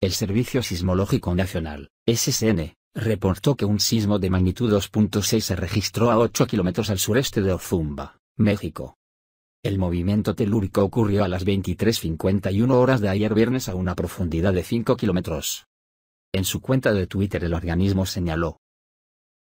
El Servicio Sismológico Nacional, SSN, reportó que un sismo de magnitud 2.6 se registró a 8 kilómetros al sureste de Ozumba, México. El movimiento telúrico ocurrió a las 23.51 horas de ayer viernes a una profundidad de 5 kilómetros. En su cuenta de Twitter el organismo señaló,